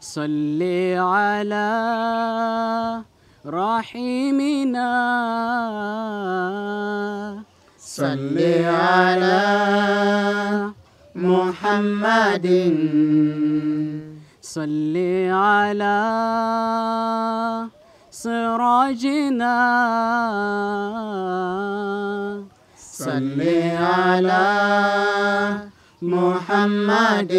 صل على رحيمنا صل على محمد صل على سراجنا صل على محمد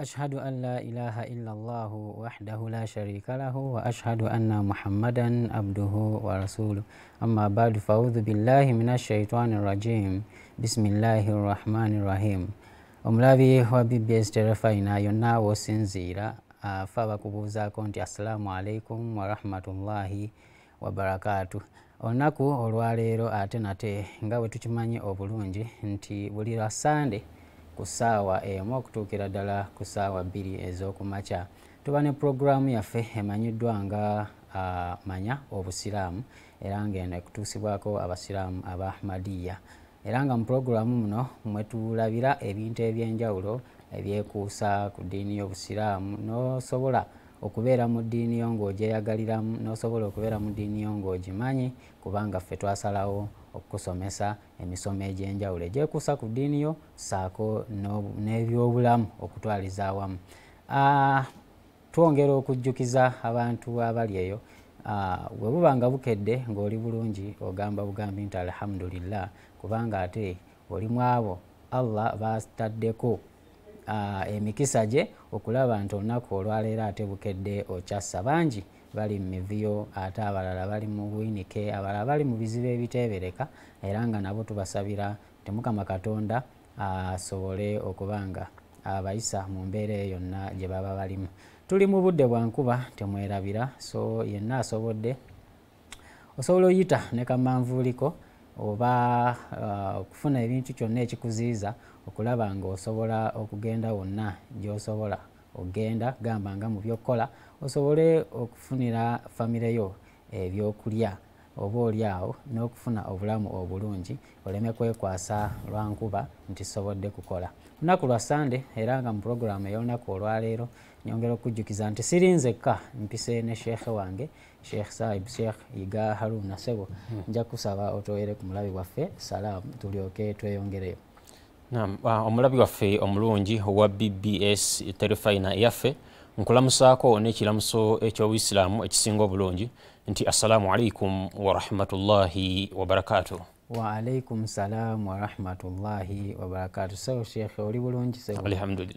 أشهد أن لا إله إلا الله وحده لا شريك له وأشهد أن محمدا عبده ورسوله أما بعد فأعوذ بالله من الشيطان الرجيم بسم الله الرحمن الرحيم omulabi wa bbs terefayina yonna wosinziira afa bakubuuzaako nti assalamu alaikum warahmatullahi wabarakaatu olunaku olwaleero ate nate nga bwe tukimanyi obulungi nti buli lwa sande ku saawa emu okutuukira ddala ku saawa bbiri ez'okumakya tuba ne puroguraamu yaffe emanyiddwa nga uh, manya obusiraamu era ngaeno ekutuusibwako abasiraamu aba madiya era nga mu puroguraamu muno mwetulabira ebintu eby'enjawulo ebyekuusa ku ddiini y'obusiraamu nosobola okubeera mu ddiini yo ng'ogyeyagaliramu n'osobola okubeera mu ddiini yo ng'ogimanyi kubanga ffe twasalawo okukusomesa emisomo egy'enjawulo egyekuusa ku ddiini yo ssaako n'ebyobulamu okutwaliza awamu ah, twongera okujjukiza abantu abali eyo ah, bwe buba nga bukedde ng'oli bulungi ogamba bugambi nti alhamdulillah kubanga ate olimu abo allah baataddeko emikisa gye okulaba nti olunaku olwaleero ate bukedde okyassa bangi bali mu mivuyo ate abalala bali mu bwinike abalala bali mu bizibu ebiteebereka era nga nabo tubasabira nti mukama katonda asobole okuba nga abayisa mu mbeera eyo yonna gye baba balimu tuli mu budde bwankuba temwerabira so yenna asobodde osobola oyita ne kamanvuuliko oba uh, okufuna ebintu kyonna ekikuziiza okulaba ngaosobola okugenda wonna gyosobola ogenda gamba nga mu byokkola osobole okufunira famireyo ebyokulya oba oli awo n'okufuna obulamu obulungi oleme kwekwasa lwankuba nti sobodde kukola lunaku lwa sande era nga mu puroguramu ey'olunaku olwaleero nyongera okujjukiza nti siri nzekka mpise ne sheekhe wange sheekh saib sheekh yiga haruna sebo hmm. nja kusaba otowere ku mulabi waffe salaamu tulyoke tweyongereyo Ah, omulabi waffe omulungi owa bbs terefayina eyaffe nkulamusaako n'ekiramuso ekyobuisiraamu ekisinga obulungi nti assalamu alaikum warahmatullahi wabarakatuh waalaikum salaamu warahmatullahi wabarakatu so shekhe oli bulungi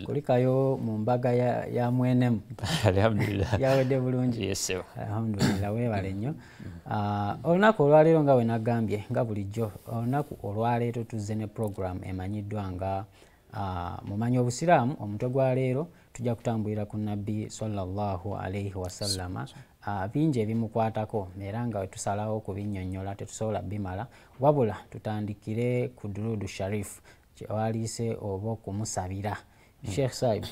kulikayo mu mbaga ya mwenemu yawedde bulungi alhamdulillah weebale nnyo mm. ah, olunaku olwaleero nga wenagambye nga bulijjo olunaku olwaleero tuzze ne program emanyiddwa nga ah, mumanyi obusiraamu omutwe gwa leero tujja kutambulira ku nabbi salllah alaihi wasallama Ah, bingi ebimukwatako era nga wetusalawo kubinyonyola tetusobola bimala wabula tutandikire ku durudu sharif kyewaliise oba okumusabira hmm. sheikh saib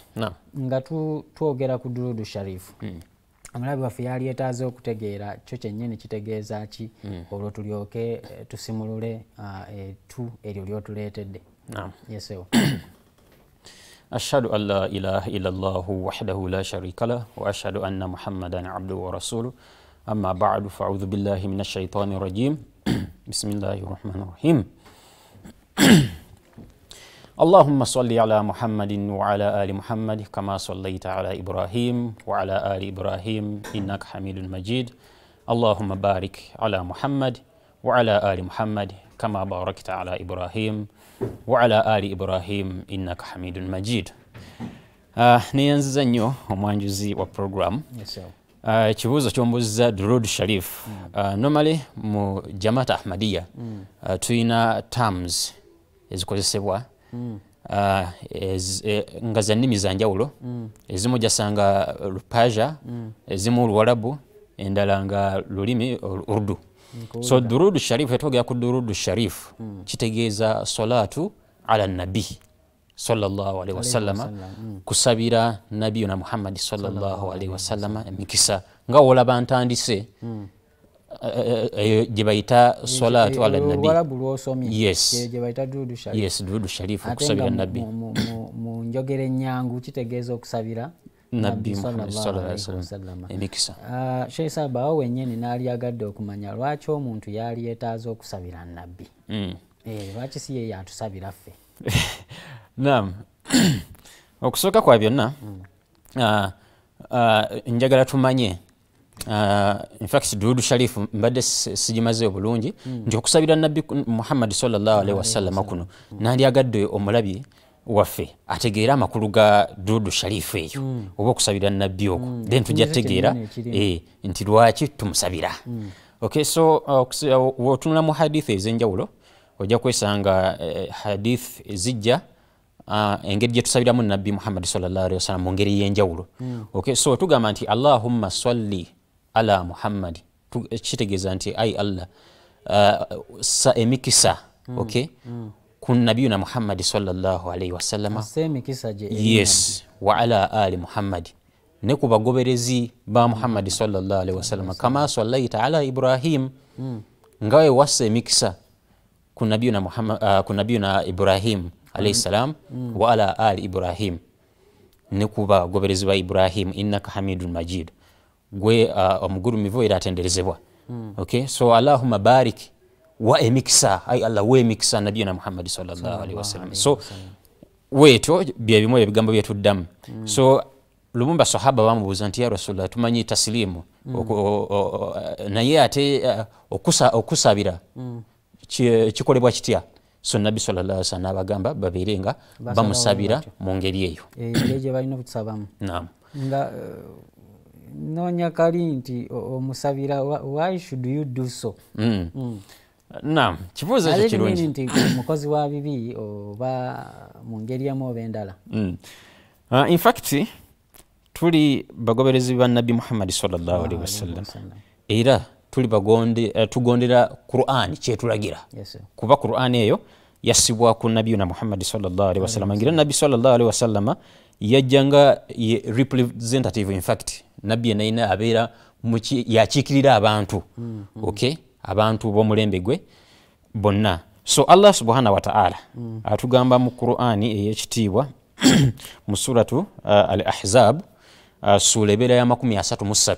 nga twogera ku durudu sharif hmm. omulabi waffe yali etaaze okutegeera kyo kyennyini kitegeeza ki hmm. olwo tulyoke eh, tusimulule ah, etu eryo lyotuleetedde yesewo أشهد أن لا إله إلا الله وحده لا شريك له وأشهد أن محمدا عبده ورسوله أما بعد فأعوذ بالله من الشيطان الرجيم بسم الله الرحمن الرحيم اللهم صل على محمد وعلى آل محمد كما صليت على إبراهيم وعلى آل إبراهيم إنك حميد مجيد اللهم بارك على محمد وعلى آل محمد كما باركت على إبراهيم waala ali ibrahimu innaka hamidun majid uh, ah, neyanziza nnyo omwanjuzi wa program yes, uh, ekibuuzo kyombuuziza drud sharif mm. uh, ah, nomaly mu jamat ahmadiya mm. uh, tulina tams ezikozesebwa mm. uh, ez, e, nga za nnimi zanjawulo mm. ezimu jasanga lupaja mm. ezimu luwarabu endala nga lulimi urdu ol, so durudu sharifu yatogera ku durudu sharifu mm. kitegeeza solaatu ala nabihi salllahalaihi wasalama hmm. kusabira nabi yona muhammadi salllahalaihi wasalama emikisa nga wolaba ntandise hmm. eh, eh, eh, gyebaita solaatu ala nabiyes durudu sharifu okusabira nabi munjogera enyangu kitegeeza okusabira nabbi emikisa sheisabawo wenyini naali agadde okumanya lwaki omuntu yali yetaaza okusabira nabbi hmm. eh, lwaki si ye yatusabira ffe nam okusooka kwa byonna hmm. ah, ah, njagala tumanye ah, infact duudu sharifu mbadde sigimaze bulungi hmm. nti okusabira nabbi muhammadi sallaalhi wasallama kuno nandyagadde omulabi waffe ategeera amakulu ga dudu sharifu eyo mm. oba okusabira nabbi ogwo mm. then tujja tutegeera e, nti lwaki tumusabira mm. okay so uh, uh, wotunula uh, mu hadithi ez'enjawulo ojja kwesanga uh, hadith zijja uh, engeri gyetusabiramu nabbi muhammadi salllahalihi wasallam mu ngeri y'enjawulo mm. okay, so tugamba nti allahumma salli ala muhammadi eh, kitegeeza nti ai allah uh, sa emikisa mm. okay? mm kun na muhammadi sallallahu alaihi wasallama yes wa ala ali muhammadi ne ku bagoberezi ba muhammadi sallallahu alaihi wasallama kama sallaita ala ibrahim mm. ngawe wassa emikisa ku nabiyuna ibrahim alaihi salam mm. wa ala ali ibrahim ne ku bagoberezi ba ibrahim innaka hamidun majid gwe uh, ah, omugulumivu era atenderezebwa mm. okay so allahuma bariki wa emikisa ai allah wa emikisa nabiyona muhammadi sawasalam so weetyo byebimu ebyo bigambo byetuddamu so lumumba sahaba bamubuuza nti ya rasulllah tumanyi tasilimu naye ate okusabira kikolebwa kitya so nabbi salalawsalam nabagamba babeere eh, nga bamusabira mu ngeri eyo gyebalina okusabamu nam nga nonya kali nti omusabira why should you do so mm. Mm. nam kibuuzo ekyo kirungi nti mukozi wa bibi oba mu ngeri emu oba endala mm. uh, infact tuli bagoberezi bannabbi muhammadi salllahalihi wasallam era tuli uh, tugondera qurani kyetulagira kuba qurani eyo yasibwaku nabiyuna muhammadi salllahalihi wasallam ngira nabbi salllahalihi wasallama yajjanga representative infact nabbi enaina abeera yakiikirira abantu mm, mm. okay abantu bomulembe gwe bonna so allah subhana wataala mm. atugamba mu qurani eyekitiibwa mu surat uh, al ahzab uh, suula ebeera ya 33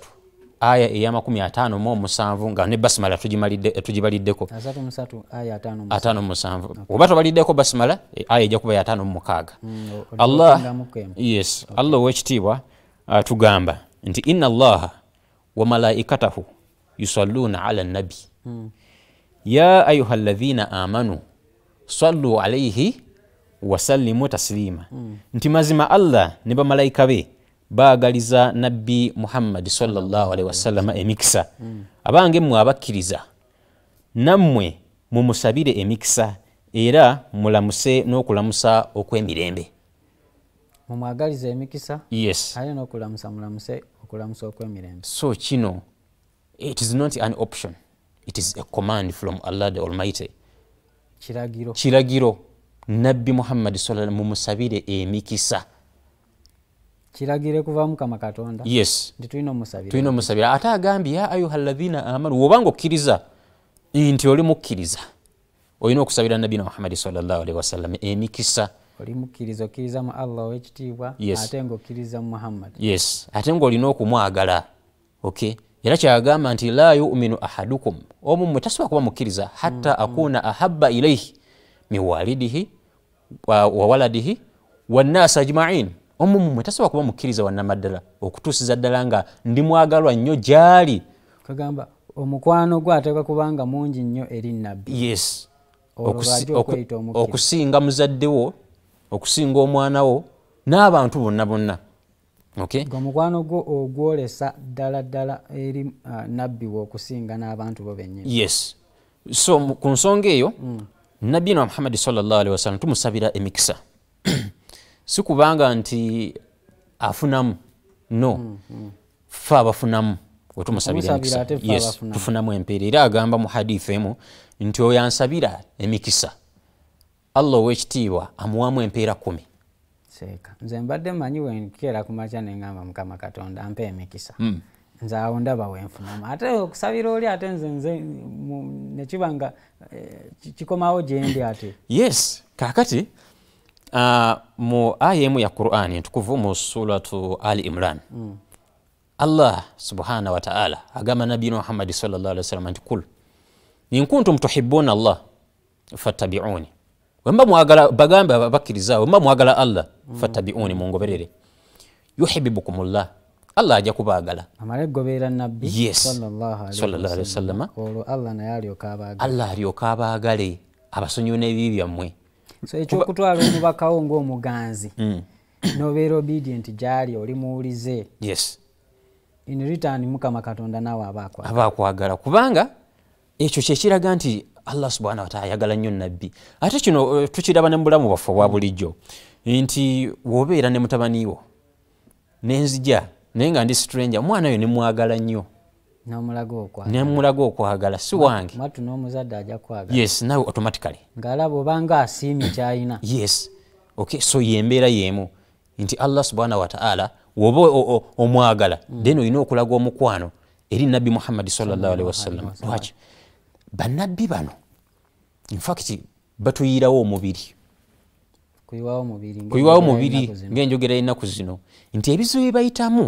aya eya57 nga ne basimala tugibaliddeko57 oba tobaliddeko basimala aya ejakuba ya56 yes okay. allah owekitiibwa uh, tugamba nti ina allaha wamalaikatahu yusalluna ala nabi mm. يا أيها الذين آمنوا صلوا عليه wasallimu taslima mm. nti mazima allah ne bamalayika be baagaliza nabbi muhammadi sawasalama emikisa mm. abange mmwe abakkiriza nammwe mumusabire emikisa era mulamuse n'okulamusa okw'emirembe mumwagaliza emikisa yes aye n'okulamusa mulamuse okulamusa okw'emirembe so kino it is not an option it is a command from allah the almighty kiragiro, kiragiro. nabbi muhammadi mumusabire emikisa yes tulina omusabira ate agambye ya ayuha lathina amanu wobanga okkiriza nti oli mukkiriza olina okusabira nabina muhammadi salllahalhi wasallam emikisa yes ate ngaolina okumwagala okay era kyagamba nti la yuminu ahadukum omumwe tasobola kuba mukkiriza hatta mm -hmm. akuuna ahabba ilaihi miwalidihi wawaladihi wanasi ajmain omumumwe tasobola kuba mukkiriza wanamaddala okutuusiza ddala nga ndimwagalwa nnyo gyali kagamba omukwano gwe ateeka kubanga mungi nnyo eri nabbi yes okusinga muzaddewo okusinga omwana wo n'abantu bonna bonna ngaomukwano gwo ogwolesa ddala ddala eri uh, nabbi weokusinga n'abantu bo benyini yes so ku nsonga eyo mm. nabbi na muhammadi sawasalam tumusabira emikisa si kubanga nti afunamu no mm, mm. fe abafunamu wetumusabiratufunamu empeera era agamba mu hadiifa emu nti oyo ansabira emikisa allah ow'ekitiibwa amuwamu empeera kumi seeka nze mbadde mmanyi wenkeera ku makya nengamba mukama katonda mpa emikisa hmm. nze awo ndaba wenfunamu ate okusabira oli ate nze nze nekiba nga eh, kikomawo gyendi ate yes kakati ah, mu aya emu ya quran entukuvu mu suratu ali imran hmm. allah subhanahu wataala agamba nabiina muhammadi sallaw salam nti kul inkuntum tuhibuuna allah fattabiuuni wemba mwagala bagambe abakkiriza wemba mwagala allah mm. fatabiuni mungoberere yuhibibukumullah allah ajja kubaagala amale egoberera nabbi salwasalama allah alyoka abaagale abasonyiwe n'ebibi byammwe so ekyokutwala omubakawo ngaomuganzi mm. nobeera obedient gyali oli muwulize yes in return mukama katonda naawe aba akwagala kubanga ekyo kyekiraga nti allah subhanawa taala ayagala nnyo nabbi ate kino eh, tukiraba ne mubulamu bwaffe obwa bulijjo nti wobeera ne mutabani wo nenzija naye nga ndi stranger omwana oyo nemwagala nnyo nemulaga okwagala si wangeyes nawe automaticallyes oky so yembeera yemu nti allah subhanahu wataala woba omwagala mm. then olina okulaga omukwano eri nabbi muhammadi sallaalwasalam lwaki bannabbi bano infact batuyirawo omubiri kuyiwawo omubiri ngaenjogera yennaku zino nti ebizibu byebayitamu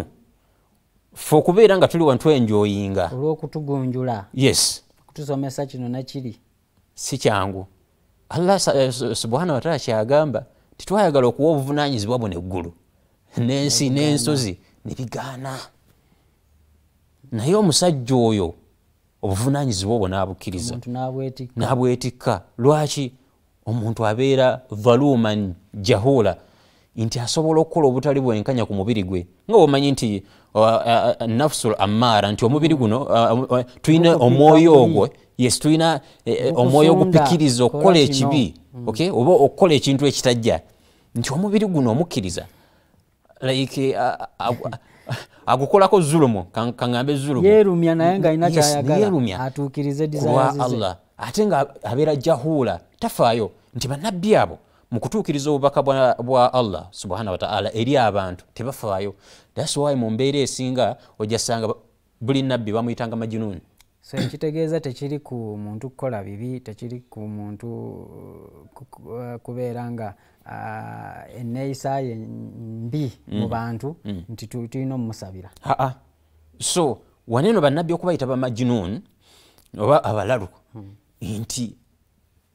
fe okubeera nga tuli wantu enjoyinga olwokutugunjula yes okutusomesa kino nakiri si kyangu allah eh, subhana wataala kyagamba titwayagala okuwa obuvunanyizibwa bwo neggulu n'ensi n'ensozi nebigaana naye omusajja oyo obuvunanyizibwa obwo nabukkiriza nabwetikka lwaki omuntu abeera valuman jahula nti asobola okukola obutali bwenkanya ku mubiri gwe nga womanyi nti uh, uh, nafsul amara nti omubiri guno uh, um, tulina eh, eh, omwoyo ogwo yes tulina omwoyo ogupikiriza okukola ekibi mm. oba okukola ekintu ekitajja nti omubiri guno omukkiriza like akukolako zulumu kaŋŋambe zulumu yerumya naye nga alina kyayagala atuukirize kuwa allah ate nga abeera jahuula tafaayo nti bannabbi abo mu kutuukiriza obubaka bwa allah subhana wataala eri abantu tebafaayo daswayi mu mbeera esinga ojasanga buli nabbi bamuyitanga majinuuni so ekitegeeza tekiri ku muntu kukola bibi tekiri ku muntu eh, kubeera nga Ah, enneeyisaayo mbi mu mm. bantu mm. nti tulina omumusabira so waneeno bannabbi okubayita bamajinuun oba abalalu mm. nti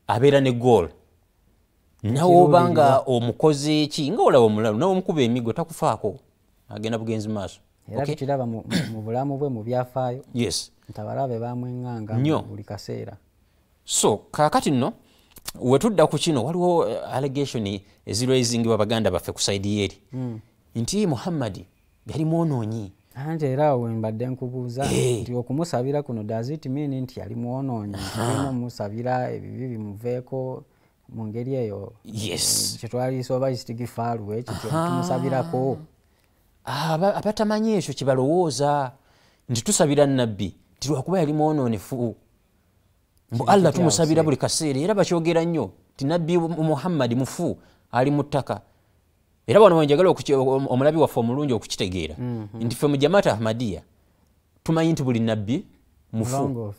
abeera ne gol nawe obanga omukozi eki nga olaba omulalu nawe omukuba emigo takufaako agenda bugenzi maaso era tukiraba mu bulamu bwe mu byafaayo nti abalaba bamwenganga buli kaseera so kaakati nno wetudda ku kino waliwo eh, allegation eziraisingibwa baganda baffe ku saidi yeeri hmm. nti muhammadi yali mwonoonyi anti era awo mbadde nkubuuza eh. nti okumusabira kuno dazitmin nti yali mwonoonyi mumusabira ebibi bimuveeko mu ngeri eyo kyetwalisoba eh, istigifaalu ekyo kyotumusabirako abatamanyi ekyo kyebalowooza nti tusabira nabbi nti lwakuba yali mwonoonefu mbu allah tumusabira buli kaseera era bakyogera nnyo ti nabbi muhammadi mufu ali mu ttaka era bano wenjagala omulabi waffe omulungi okukitegeera mhm. nti fe mujamaat ahmadiya tumanyi nti buli nabbi mufu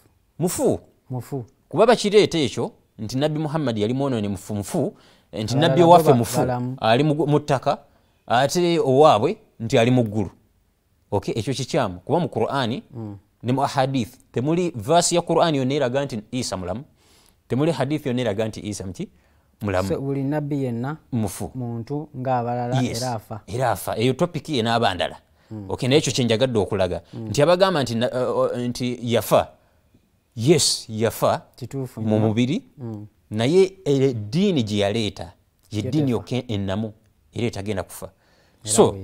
mufu kuba bakireeta ekyo nti nabbi muhammadi yali mwonoone mufumufu nti nabbi owaffe mufu ali mu ttaka ate owaabwe nti ali mu ggulu ekyo kikyamu kuba mu qurani mm. ne mu ahadith temuli vasi ya quran yonna eraga nti isa mulamu temuli hadith yonna eraga nti isa muki mulamubuli nabbi yenna mufu muntu ngaabalala erafa era afa eyo topiki enaaba ndala hmm. ok naye ekyo kyenjagadde okulaga hmm. nti abagamba uh, uh, nti yafa yes yafa mu mubiri hmm. naye ediini eh, gye yaleeta yediini yokka ennamu era etagenda kufa so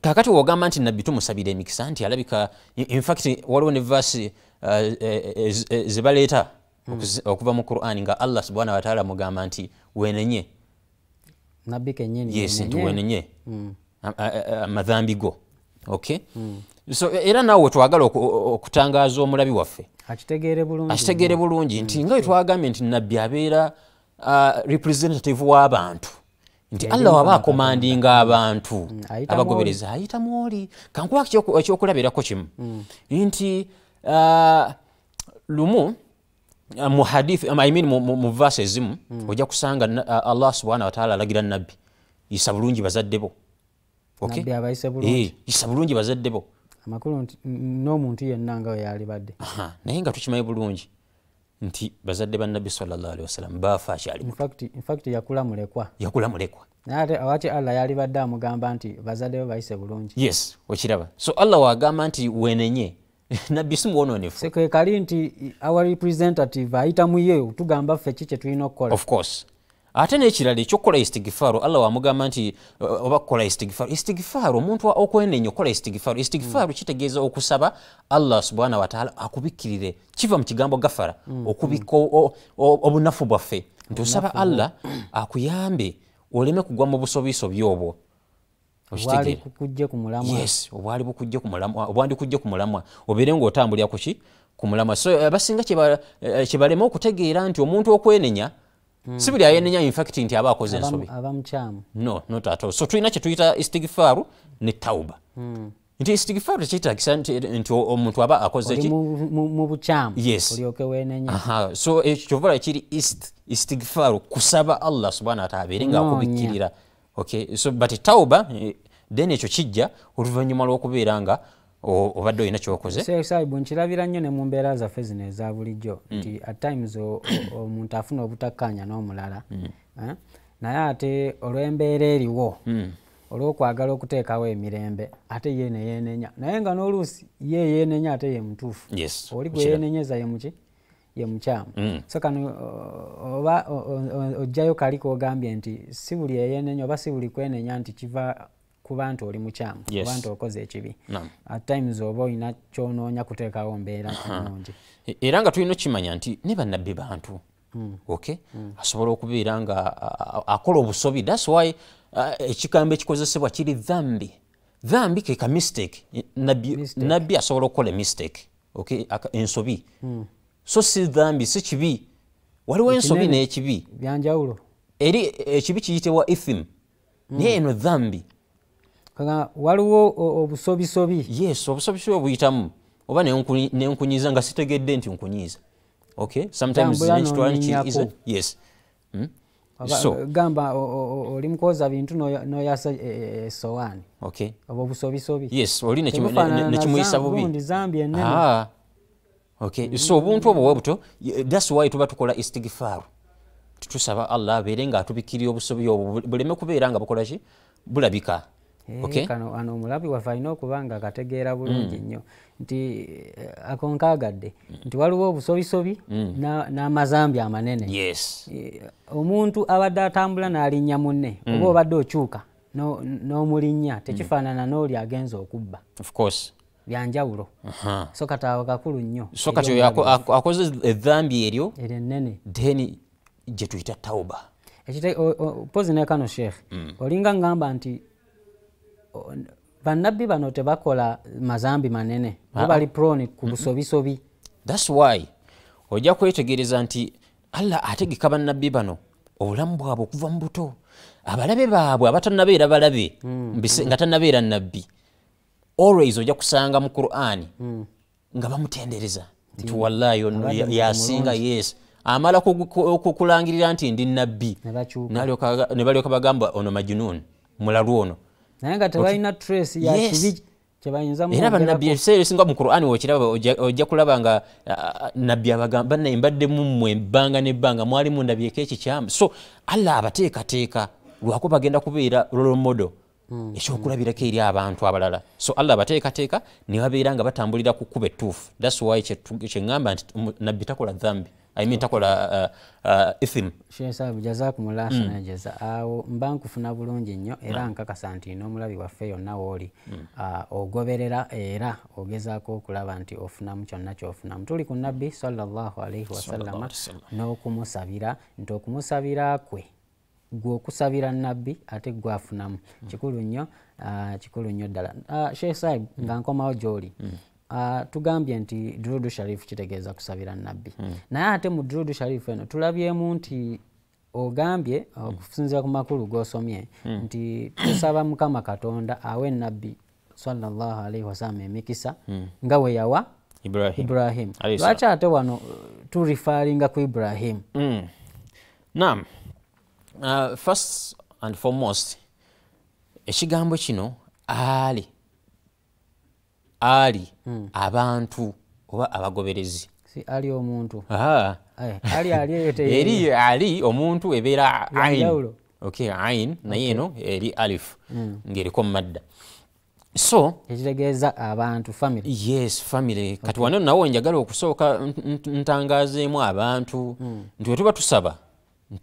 kakati wogamba nti nabbi tumusabira emikisa nti alabika infact waliwo ne vasi uh, eh, e, eh, e, eh, e, zebaleeta mm. okuva mu quran nga allah subhana wataala mugamba nti wenenye yes, nti wenenye mm. amadhambi go okay mm. so e, era nawe twagala okutangaza omulabi waffe akitegeere bulungi nti hmm. nga we twagambye nti nabbi abeera representative w'abantu nti allah waba akomandinga abantu mm, abagobereza ayita mwoli kankuba ekyokulabirako kimu mm. nti uh, lumu uh, mu vasi um, ezimu mm. ojja kusanga uh, allah subhana wataala alagira nabbi isa bulungi bazadde bo eh, isa bulungi bazadde bo naye nga tukimanyi bulungi nti bazadde banabi yakula mulekwa naye ate allah yalibadde amugamba nti bazaddebo bayise bulungi yes okiraba so allah wagamba nti wenenye nabbi simuwononefukekali nti our representative ayita muye tugamba ffe ki kyetulina okukola of course ate nekirala ekyokukola istigifaaro allah wamugamba nti eh, obakukola istigifaaro istigifaaro omuntu okwenenya okukola istigifaaro istigifaaro kitegeeza okusaba allah subhana wataala akubikkirire kiva mu kigambo gafara mm. okubika obunafu bwaffe nti osaba allah akuyambe oleme kugwa mu busobisobi obwo obwali bukujje kumulamwaobwandikujje kumulamwa obeire ngaotambulira kuki kumulamwa so eh, abasinga kyebalema eh, okutegeera nti omuntu okwenenya Hmm. si buli ayenenya infact nti aba akoze ensobi no not at all so tulina kyetuyita istigifaaru ne tauba hmm. nti istigifaaru tekyetagisa nti omuntu aba akozekiso ekyovula eh, kiri istigifaaru kusaba allah subhana wataala abeere ngaakubikkirira okso but tauba eh, then ekyo kijja oluvannyuma lw'okubeera nga no, obadde olina kyokozesaai bwe nkirabira nnyo ne mu mbeera zaffe zino eza bulijjo mm. nti at times omuntu afuna obutakkaanya n'omulala mm. eh? naye ate olw'embeera eriwo mm. olw'okwagala okuteekawo emirembe ate ye neyeenenya naye nga n'oluusi ye yeenenya ate ye mutuufu oli gwe yeenenyeza yemuki ye mukyamu so kano oba ojjayo kali koogambye nti si buli eyeenenya oba si buli kwenenya nti kiva kuba nti oli mukyamu kuba nti okoze ekibi attimes oba olina kyonoonya kuteekawo mbeera kinungi e, era nga tulina okimanya nti ne bannabbi bantu hmm. ok hmm. asobola okubeera nga akola obusobi thats why ekigambo ekikozesebwa kiri thambi thambi keka e, mistake nabbi asobola okukola emistake ok ensobi hmm. so si thambi si kibi waliwo ensobi naye kibi byanjawulo eri ekibi kiyitebwa ithim naye eno thambi waliwo obusobisobi yes obusobisobi obuyitamu oba nenkunyiza nga sitegedde nti nkunyiza hmm? gamba oli mukoza bintu noyasa esowaani e, oba obusobisobiso ah. obuntu obwo webuto thats why tuba tukola istigifaar tetusaba allah abeere nga atubikirira obusobi obwo buleme kubeera nga bukolaki bulabika Eh, kano omulabi wafe alina okuba nga akategeera bulungi mm. nnyo nti eh, akonkaagadde mm. nti waliwo obusobisobi mm. n'amazambi amanene eh, omuntu abadde atambula n'alinnya munne oba obadde okyuka n'omulinnya tekifaanana n'oli agenza okubba byanjawulo so kati awo kakulu nnyo so kati oyo akoze edhambi eryo erennene then gyetuyita tauba pozi nekano sheekh olinga ngamba nti bannabbi bano tebakola mazambi manene ah, bali ah. proni ku busobisobi thats why ojja kwetegereza nti allah ategeka bannabbi bano obulamu bwabwe okuva mu buto abalabe baabwe abatannabeera balabe mm, mm. nga tannabeera nabbi always ojja kusanga mu quran mm. nga bamutendereza nti wallayi ono yasinga yes amala kulangirira nti ndi nabbi nebalyoka bagamba ono majununi mulalw ono naye nga tebalina trace yakibi era bannabbi ekiseera esinga mu kurani wekiraba ojja kulaba nga nabbi abagamba naye mbaddemumwe bbanga nebbanga mwali mundabyeko ekikyamu so allah abateekateeka lwakuba bagenda kubeera lolomodo hmm. ekyokulabirako eri abantu abalala so allah abateekateeka ne babeera nga batambulira ku kuba ettuufu thats wy kyeŋamba nti nabbi takola dhambi I mean, takola uh, uh, ithim shesabu jazakumulasana mm. jeza uh, mba nkufuna bulungi nnyo era mm. nkakasa nti n'omulabi waffe yonna wooli mm. uh, ogoberera era ogezaako okulaba nti ofunamu kyonna kyofunamu tuli ku nabbi salllahalaihi wasallama n'okumusabira nti okumusabira kwe gwe okusabira nabbi ate gwafunamu mm. kikulu nnyo uh, kikulu nnyo ddala uh, shesaibu mm. nga nkomawo gy'oli mm. Ah, tugambye nti drudu sharifu kitegeeza kusabira nabbi hmm. naye ate mu drudu sharifu eno tulabyemu nti ogambye eh, hmm. okusinzira ku makulu gosomye hmm. nti tusaba mukama katonda awa enabbi salwasalam emikisa nga weyawa ibrahim lwaki ate wano eh, turifaringa ku ibrahim nam ah, first and foremost ekigambo kino ali ali mm. abantu oba abagoberezi ali omuntu eh, ali ali eri ali omuntu ebeera ain okay ain naye eno eri alif hmm. ngaeriko mumadda so ekitegeeza abantu famil yes famiry kati wano nawe njagala okusooka ntangazeemu abantu hmm. nti wetuba tusaba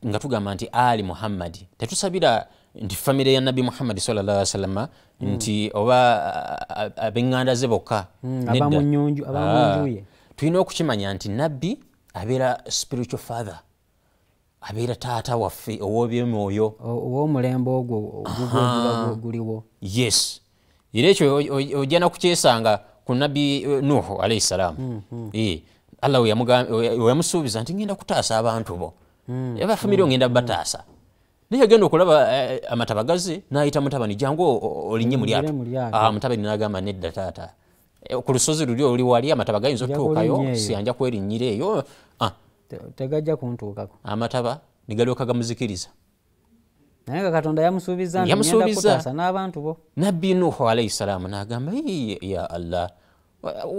nga tugamba nti ali muhammadi tetusabira nti famire ya nabi muhammadi salalah wasalama hmm. nti oba abeŋganda ze bokka hmm, ah. tulina okukimanya nti nabbi abeera spiritual father abeera taata waffe owobyemwoyo owomulembe ogwo guliwo yes era ekyo ojja nakukyesanga ku nabbi eh, nuhu alaihi ssalaamu hmm, eh, allah weyamusuubiza nti ngenda kutaasa abantu bo ebafamiryo ngenda batasa nayagenda okulaba eh, eh amataba gaze nayita mutabani jangu olinye mulyato ah, mutabani nagamba nedda taata eh, ku lusozi luli oli wali amataba gayinza okutuukayo sianja kwerinyira eyo ah. tegajja kuntuukako amataba nigalyoka gamuzikiriza naye nga katonda yamusuubizayamusuubiza n'abantu bo nabbi nuhu alaihi salaamu nagamba ya allah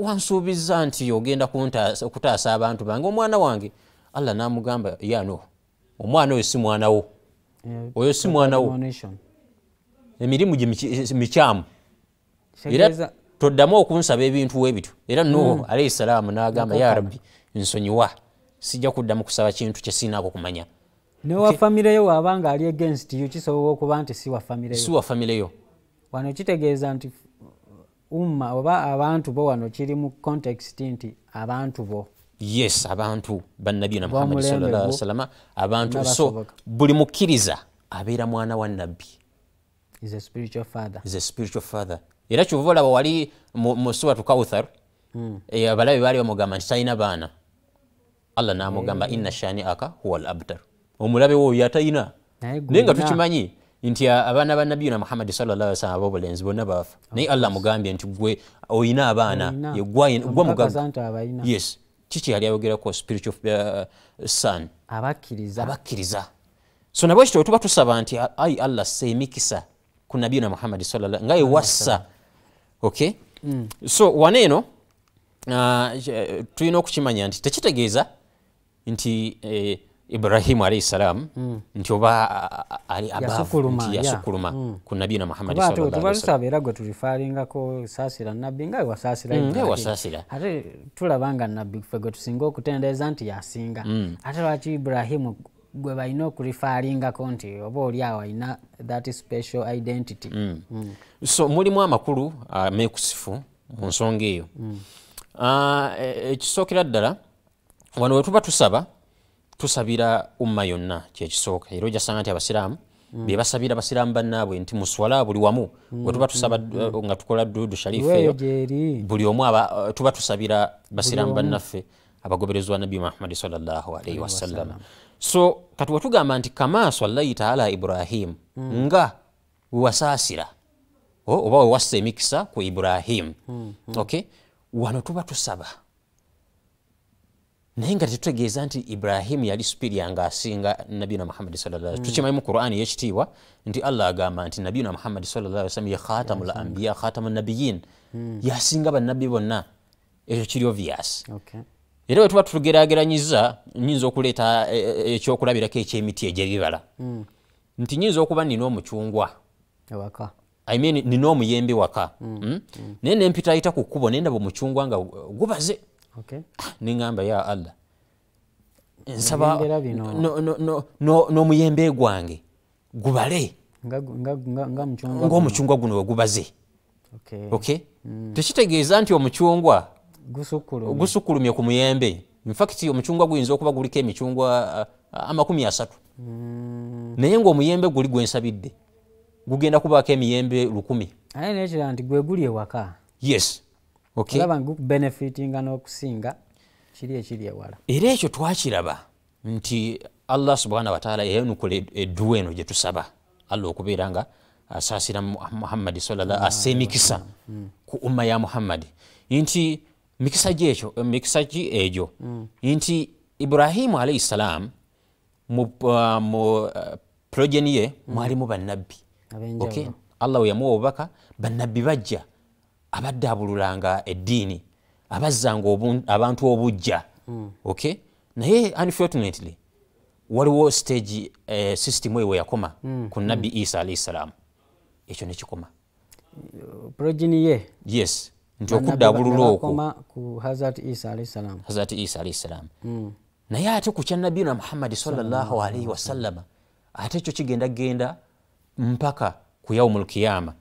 wansuubiza nti ogenda kutaasa abantu bange omwana wange allah namugamba ya nuhu omwana oyo si mwanawo oyo eh, si mwanawo emirimu gye eh, mikyamu era toddamu okunsaba ebintu webityo era nuhu hmm. alaihi salaamu nagamba ya rabbi nsonyiwa sijja kuddamu kusaba kintu kyesiinaako kumanya newafamireyo wabanga ali against you kisobola okuba nti siwafamireyo wano kitegeeza nti uh, umma oba abantu bo wano kiri mu context nti abantu bo yes abantu bannabi na muhammadi salama abantu so buli mukkiriza abeera mwana wa nabbi spiritual father era kyova olaba wali mu surat kauthar hmm. eh, abalabe baali bamugamba nti talina baana allah namugamba eh. ina shani aka huwa labtar omulabe woyo atalina naye nga tukimanyi nti abaana bannabiyuna muhammadi salaalam abobulenzi bonna baafa naye allah mugambye nti gwe oyina abaana gwe mugaga kiki yali ayogerako son uh, abakkiriza so nabwe kityo wetuba tusaba nti ai allah sa emikisa ku nabiyu na muhammad salla nga ewassa ok mm. so wane eno uh, tulina okukimanya nti tekitegeeza nti eh, ibrahimu alaihisalaam hmm. nti oba ali abayasukuluma hmm. ku nabii na muhammadtubalusaba era gwe tulifaalingako saasira nabbi nga wewasaasira hmm, ate tulaba nga nabbi ffe gwe tusinga okutendeeza nti yasinga ate lwaki ibrahimu gwe balina okulifaalingako nti oba oliawo alina that special identity so mulimu amakulu ameekusifu ah, mu nsonga eyo ah, ekisookera e, ddala wano wetuba tusaba tusabira umma yonna kyekisooka era ojasanga nti abasiraamu mm. byebasabira basiraamu banaabwe nti muswala buli wamu mm. wetuba tusaba uh, nga tukola dudu sharifeyo buli omu uh, tuba tusabira basiraamu bannaffe abagoberezi wa nabi muhammadi salllah alaihi wasallama so kati wetugamba nti kama sallaita ala ibrahimu mm. nga wewasaasira oba wewassa emikisa ku ibrahimu ok wano tuba tusaba naye nga tetutegeeza nti ibulahimu yali supiriya asinga nabiyuna muhammadi sallam mm. tukimanyi mu quran yekitiibwa nti allah agamba nti nabiyuna muhammadi sallam ye khatamu l ambiya khatamu nabiyin mm. yasinga bannabbi bonna ekyo kiri obvious era bwe tuba tugeraageranyiza nyinza okuleeta e, e, ekyokulabirako ekyemiti egy'ebibala mm. nti nyinza okuba nina omucungwa I mean, nina omuyembe waka mm. Hmm? naye nempitaayita ku kkubo naye ndaba omucungwa nga gubaze niŋamba ya allah nsaba n'omuyembe gwange gubale ngaomucungwa guno wegubaze ok mm. tekitegeeza nti omucungwa gusukkulumye ku muyembe infact omucungwa guyinza okuba guliko emicungwa uh, uh, amakumi asatu mm. naye ngaomuyembe guli gwensabidde gugenda kubaako emiyembe lukumi aye nekira nti gwe guli ewaka yes olaba gukubenefitinga n'okusinga kiri ekiri ewala era ekyo twakiraba nti allah subhana wataala eyanukula edduwa eno gyetusaba allah okubeera nga asaasira muhammadi salala asse emikisa mm. ku umma ya muhammadi nti mikisa gyekyo mikisa ki egyo mm. nti ibrahimu alaihi ssalam mu uh, uh, progeni ye mm. mwalimu bannabbi allah we yamuwa obubaka bannabbi bajja abadde abululanga eddiini abazzanga abantu obujja hmm. ok naye unfortunately waliwo stage eh, system eyo weyakoma hmm. ku nabbi hmm. isa alaihi ssalaamu ekyo nekikoma progeniye yes nti okudda abulula okwohazrat isa alahi ssalaamu naye ate ku kya nabiina muhammadi salallahu alaihi wasallama ate ekyo kigenda genda mpaka ku yaumulkiyama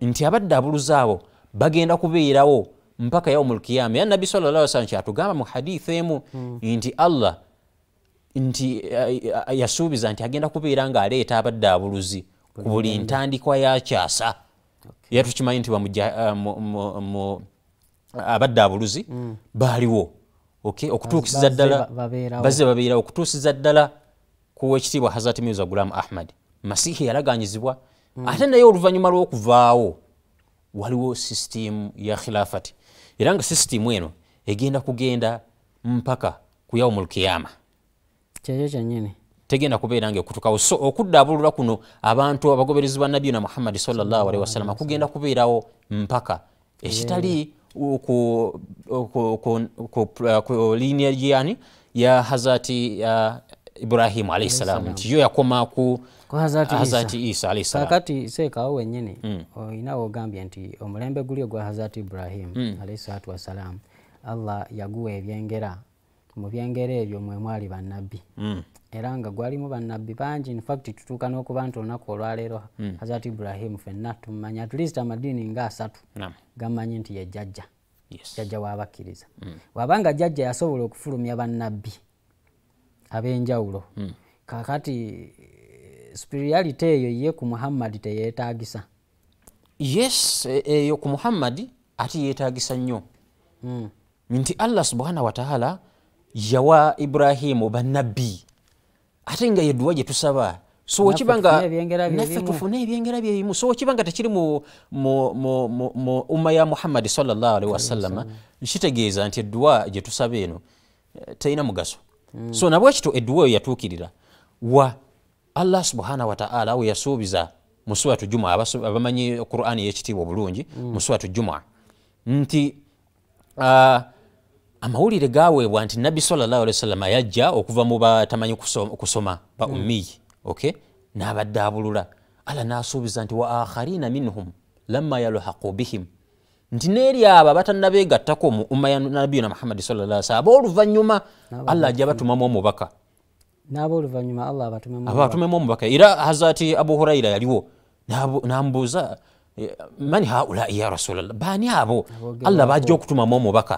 nti abadde abuluzaawo bagenda kubeerawo mpaka yaumulkiyama era nabbi sala lah salam kyatugamba mu haditha emu nti allah nti eh, yasuubiza nti agenda kubeera ngaaleeta abaddaabuluzi ku buli ntandikwa yakyasa era tukimanyi nti eh, abaddaabuluzi mm. baaliwo okutuukiza ddala bazze babeerawo okutuusiza ddala kuwekitiibwa hazrat mirza gulam ahmad masihi yalaganyizibwa mm. ate naye oluvanyuma lw'okuvaawo waliwo sisitimu ya khilafati era nga sisitimu eno egenda kugenda mpaka kuyawumulukiyama kyekyo kyenyini tegenda kubeera nga ekutukawo so okuddaabulula kuno abantu abagoberezi ba nabiyuna muhammadi salllahalhi wasalama kugenda kubeerawo mpaka ekitali ku linia yani ya hazati ibrahimu alahi salam nti yo yakoma ku hazati isa alahisalamkakati sekawo wenyini mm. Oh, inawoogambye nti omulembe guli ogwa hazati ibrahimu mm. alahi salatu wasalamu allah yaguwa ebyengera mu byengera ebyo mwemwali bannabbi mm. era nga gwalimu bannabbi bangi infact tutuuka n'okuba nti olunaku olwaleero mm. hazati ibrahimu fenna tumanya atleast amadiini nga asatu nah. gamanyi nti yejjajja yes. jajja wabakkiriza mm. waba nga jajja yasobola okufulumya bannabbi abenjawulo mm. kakati spirialite eyo ye ku muhammadi teyetagisa yes eyo e, ku muhammadi ate yetagisa nnyo mm. nti allah subhanahu wataala yawa ibrahimu bannabbi ate nga yedduwa gyetusaba sokibanaffe tufune ebyengera byebimu so okiba nga tekiri mu umma ya muhammadi salllahalihi wasallama kitegeeza nti edduwa gyetusaba eno eh, teyina mugaso Hmm. so nabwekito edduwa eyo yatuukirira wa allah subhanahu wataala weyasuubiza musuratu jumua abamanyi quran yekitiibwa obulungi hmm. musuratu jumua nti amawulire gaweebwa nti nabbi salllah alih wasallama yajja okuva mu batamanyi kusoma ba hmm. ummiyi ok naabadde abulula allah nasuubiza nti wa akharina minhum lamma yalhaqu bihim nti aba abo abatannabeegattako mu umma ya nabiyuna muhammadi salaa sala ab'oluvannyuma allah ajja batumamu omubaka abatumemu omubaka era hazati abu huraira yaliwo nambuuza eh, mani haulai ya rasulllah baani abo allah bajja okutumamu omubaka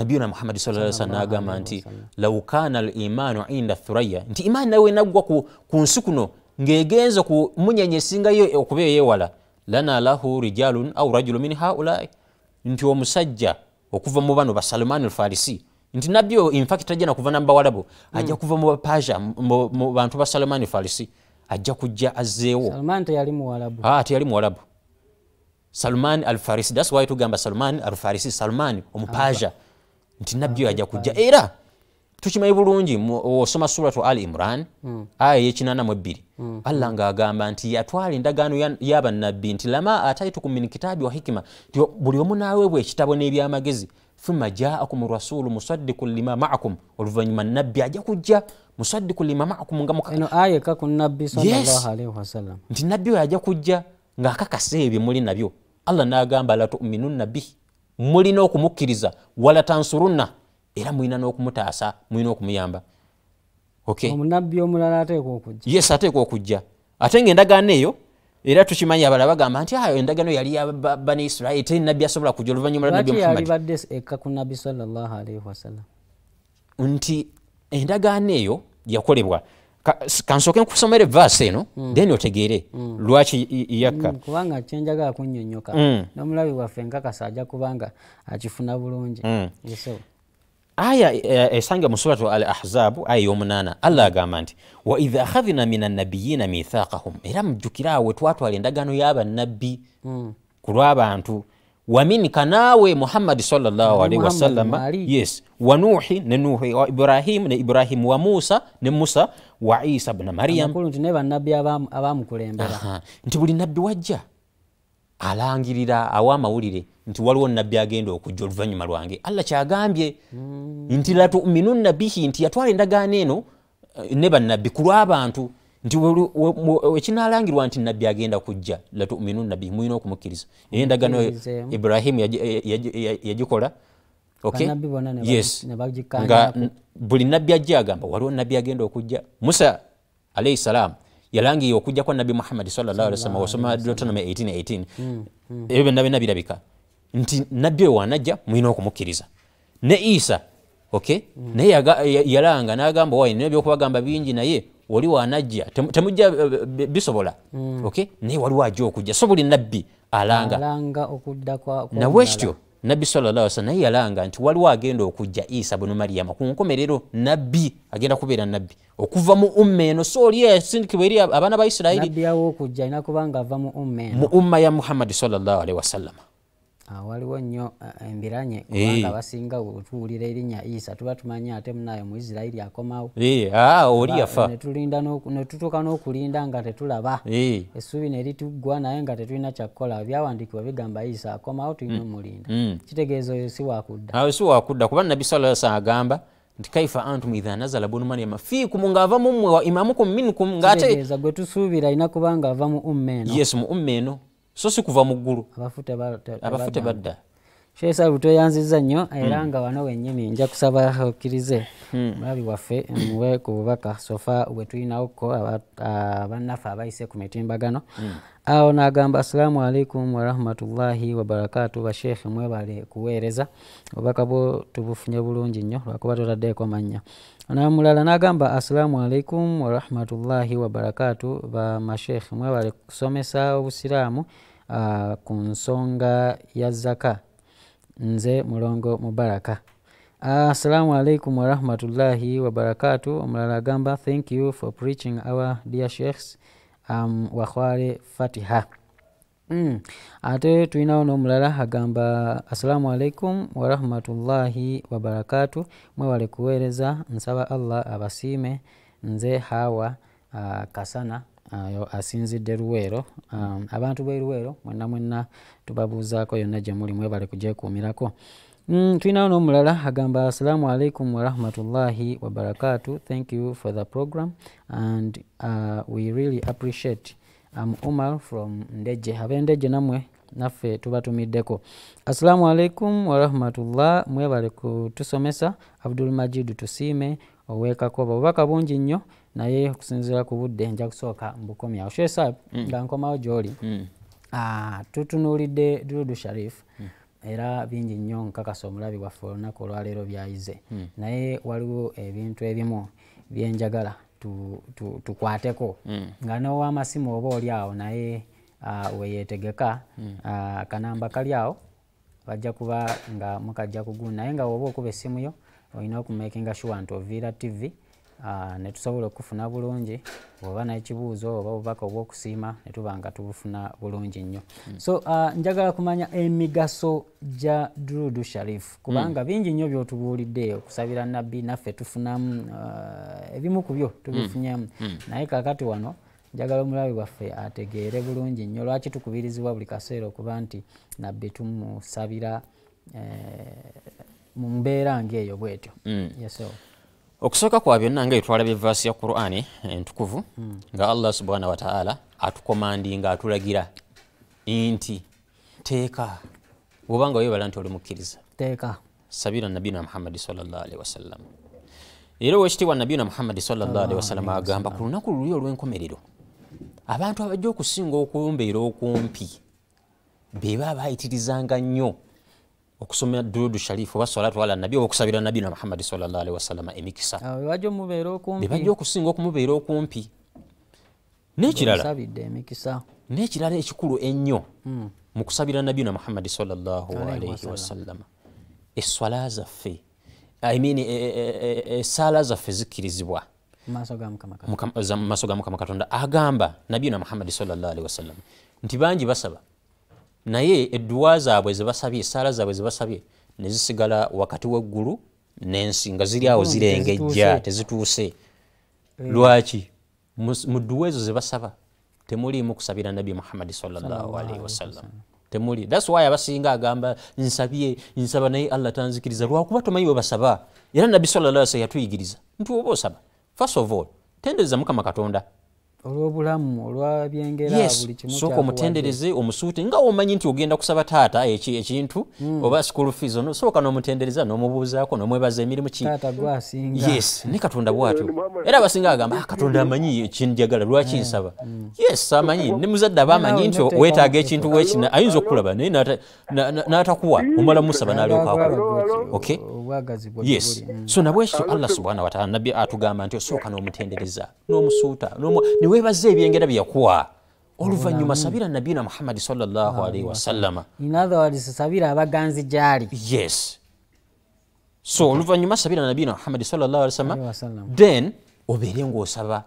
nabiyuna muhammadi saa sala nagamba nti law kana al imaanu inda thuraya nti imaani nawe nagwa ku nsi kuno ng'egenze ku munyenye esingayo okuba eyewala lana lahu rijalun au rajulu min haulai nti omusajja okuva mu bano basalman alfarisi nti nabyo infact ajja nakuva nambawalabu ajja mm. kuva mu bapasa mu bantu ba salman alfarisi ajja kujja azeewo ah, teyali muwalabu salman alfarisi thats wy tugamba salman alfarisi salman omupasa nti nabyo ajja kujja era tukimanyi bulungi osoma surat al imran mm. aya yekinana mu ebiri Mm-hmm. allah ngaagamba nti yatwala endagaano yabannabbi nti lama ataitukum min kitaabi wa hikima nti buli omu naaweebwa ekitabo n'ebyamagezi fuma jaakum rasulu musaddikun lima maakum oluvanyuma nabbi ajja kujja musaddikun lima maakum ngamuyes nti nabbi oyo ajja kujja ng'akakasa ebyo muli nabyo allah naagamba latuminunna bihi mulina okumukkiriza wala tansurunna era mulina n'okumutaasa mulina okumuyamba omunabbi omulala ateekwa okujja yes ateekwa okujja ate nga endagaano eyo era tukimanyi abalala bagamba nti ayo endagaano yali yabani isirayiri te nabbi asobola kujja oluvanyuma lwanabbiyalibadde eka ku nabbi salalaalii wasallam nti endagaano eyo yakolebwa kansooke nkusomere vaasi eno hmm. then otegeere hmm. lwaki yakka hmm, kubanga kyenjagala kunyonyoka n'omulabi waffe nkakasa ajja kubanga akifuna bulungi aya esanga eh, eh, mu suratu al ahzabu aya y'omunaana allah agamba nti waidha akhadhna min annabiyina mithaqahum era mujjukira awe twatwala endagaano y'abannabbi hmm. ku lw'abantu waminka naawe muhammadi salllahalaihi wasallama yes wa nuhi ne nuhi wa ibrahimu ne ibrahimu wa musa ne musa wa isa bna maryam nti buli nabbi wajja alangirira awa amawulire nti waliwo nabbi agenda okujja oluvanyuma lwange alla kyagambye nti latuminu nabihi nti yatwala endagaano eno eh, ne bannabbi ku lwabantu nti ekinalangirwa nti nabbi agenda kujja latuminu nabihi muyina okumukkiriza naye endagaano ibrahimu eh, eh, yagikola nga buli nabbi ajja agamba waliwo nabbi agenda okujja musa alaihi salaamu yalangira okujja kwa nabi muhammadi sallaalwasalam wasoma deuteronomy 1818 ebyo byonna byonna birabika nti nabbi oyo wanajja mulina okumukkiriza ne isa oky naye yalanga nagamba wa nina byokubagamba bingi naye wali wanajja temujja bisobola ok naye waliwo ajja okujja so buli nabbi alanga nawekityo nabbi sallla sallam naye yalanga nti waliwo agenda okujja isa bunu mariyama ku nkomerero nabbi agenda kubeera nabbi okuva mu umma eno oli esindikibwa eri abaana ba isirairi mu umma ya muhammadi salllahalihi wasallama awo ah, waliwo nnyo eh, embiranye ee. kubanga basinga otuwulira erinnya isa tuba tumanyi ate munayo mu isirairi akomawo ee, ah, oli yafa netutuuka n'okulinda nga tetulaba ee. essuubi ne lituggwa naye nga tetulina kyakkukola byawandiikibwa bigamba isa akomawo tulina mm. omulinda mm. kitegeeza oyo si wakudda awo ah, si wakudda kuba nabi sala sa agamba nti kaifa antum idha nazala bunu maryama fiikum ng'ava mummwe wa imamukum minkum ngaate gwe tusuubira alina kuba ng'ava mu umma eno yes mu umma eno so si kuva mu ggulu abafu tebadda shesabu tweyanziza nnyo era hmm. nga wano wenyini nja kusaba okkirize mulabi hmm. waffe muwe ku bubaka sofa wetulinawoko abannaffe abayise ku mitimbagano hmm. awo nagamba assalaamu alaikum warahmatullahi wabarakatu bashekhe mwebale kuweereza obubaka bwo tubufunye bulungi nnyo lwakuba totaddeeko mannya namulala nagamba assalaamu alaikum warahmatullahi wabarakatu bamashekhe mwebale kusomesa obusiraamu ku nsonga ya zaka nze mulongo mubaraka assalamu alaikum warahmatullahi wabarakatu omulala agamba thank you for preaching our dear sheikhs um, wakhwale fatiha mm. ate tulinawo n'omulala agamba assalamu alaikum warahmatullahi wabarakatu mwewale kuweereza nsaba allah abasiime nze hawa uh, kasana asinzidde Luweero um, abantu b'e Luweero mwenna mwenna tubabuuzaako yonna gye muli mwebale kugyekuumirako mm, tulinawo n'omulala agamba assalamu alaikum warahmatullahi wabarakatu thank you for the program and uh, we really appreciate am um, umar from ndeje ab'endeje namwe naffe tubatumiddeko assalamu alaikum warahmatullah mwebale kutusomesa abdul majid tusiime oweekakoba obubaka bungi nnyo naye okusinziira ku budde nja kusooka mbukomyawo shesa mm. nga nkomawo gyoli mm. ah, tutunuulidde drudu sharif mm. era bingi nnyo nkakasa omulabi waffe olunaku olwaleero byayize naye waliwo ebintu ebimu byenjagala tukwateko nga nowamasimu oba oli awo naye ah, weyetegeka ah, kanamba kali awo bajja kuba nga mukajja kugu naye nga woba okuba essimu yo olina okumakinga shuwa nti oviira tivi mm. Ah, netusobola okufuna bulungi oba nekibuuzo oba obubaka obwokusiima netuba nga tubufuna bulungi nnyo mm. so uh, njagala kumanya emigaso gya drudu sharif kubanga mm. bingi nnyo byotubuulidde okusabira nabbi naffe tufunamu uh, ebimu ku byo tubifunyemu mm. mm. naye kakati wano njagala omulabi waffe ategeere bulungi nnyo lwaki tukubirizibwa buli kaseera okuba nti nabbi tumusabira eh, mumbeera ngaeyo bwetyo mm. yeso okusooka kwa byonna nga etwalaba evaasi ya qurani entukuvu nga allah subhana wataala atukomandinga atulagira nti teeka bwobanga webala nti olimukkiriza sabira nabiina muhamadi wasalam era owekitiibwa nabiina muhamadi wasalam agamba ku lunaku luli olwenkomerero abantu abajja okusinga okumbeera okumpi beba abayitirizanga nnyo okusoma dudu sharifu basolatwala nabi okusabira nabi na muhamad sawasalama emikisa nebajja okusinga okumubeera okumpi nekirala ekikulu ennyo hmm. mukusabira nabi na muhamadi sawasalama eswala zaffe imin esaala e, e, e, zaffe zikkirizibwa mumaaso ga mukama katonda agamba nabi na muhamadi sawasalama nti bangi basaba naye edwa zaabwe zebasabye esaala zaabwe zebasabye nezisigala wakati weggulu nensi nga ziri awo mm, zirengejja tezituuse eh. lwaki mu dduwa ezo zebasaba temuliimu kusabira nabi muhammadi sawasalam temuli thats why abasinga agamba nsabye nsaba naye allah tanzikiriza lwakuba tomanyi webasaba era nabi sa yatuyigiriza nti oba osaba first of all tendereza mukama katonda olwobulamu olwabyengeraabulikimusooka omutendereze omusuuti nga womanyi nti ogenda kusaba taata ekintu e hmm. oba school fees ono sooka nomutendereza nomubuuzaako nomwebaza emirimu kiyes ne katonda bwatyo era abasinga agamba ah, katonda amanyi kinjagala lwaki hmm, nsaba hmm. yes amanyi ne muzadde aba amanyi nti wetaaga ekintu wekina ayinza okukulaba naye n'atakuwa omala musaba nalyokakoyes so nabwekityo allah subhana wataala nabbi atugamba nti osooka nomutendereza nomusuuta niw weebaze ebyengera byeyakuwa oluvanyuma sabira nabiina muhammadi salaalii wasalama sabira abaganzi gyali yes so oluvanyuma sabira nabiina muhammadi salaalwasalama then obeere ngaosaba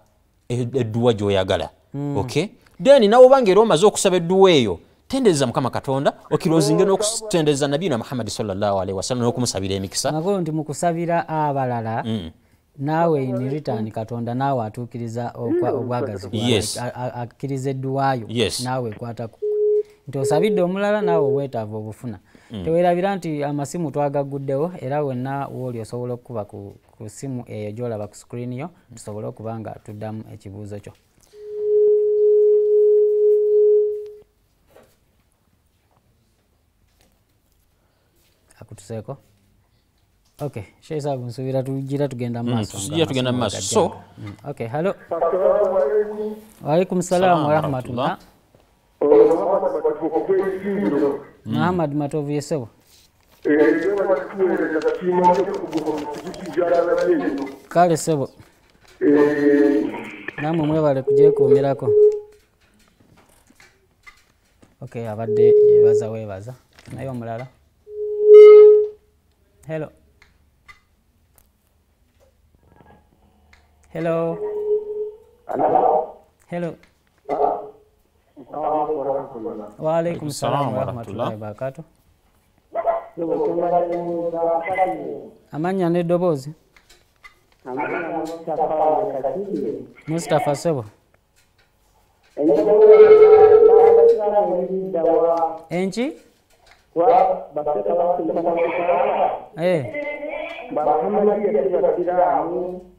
e-, edduwa gyoyagala hmm. ok then nawe obanga era omaze okusaba edduwa eyo tendereza mukama katonda okirozinge n'okutendereza nabiina muhammadi salaalwasalama nokumusabira emikisa nti mukusabira abalala mm. naawe in return katonda naawe atuukiriza hmm. obwagazi akkiriza edduwaayo naawe ekwata nti osabidde omulala naawe obwetaavu obufuna hmm. tewerabira nti amasimu twagaguddewo era wenna woli osobola okukuba ku simu eyo gyolaba ku sikuriiniyo tusobole okuba nga tuddamu ekibuuzo kyo akutuseeko sheisabunsuubira tugira tugenda mumaasotugira tugenda mumaaso so hmm, ok hallo waalaikum salaamu warahmatullah muhammad matovu yesebo kale sebo namwe mwebale kujekuumirako ok abadde yebaza webaza naye omulala hello Hello. Hello. Hello. Wa alaikum salam wa rahmatullahi wa barakatuh. amanya ne mustapha sebo Enchi? Eh.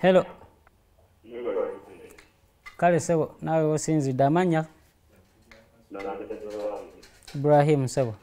hello kale sebo nawe wosinzidde amanya ibrahim sebo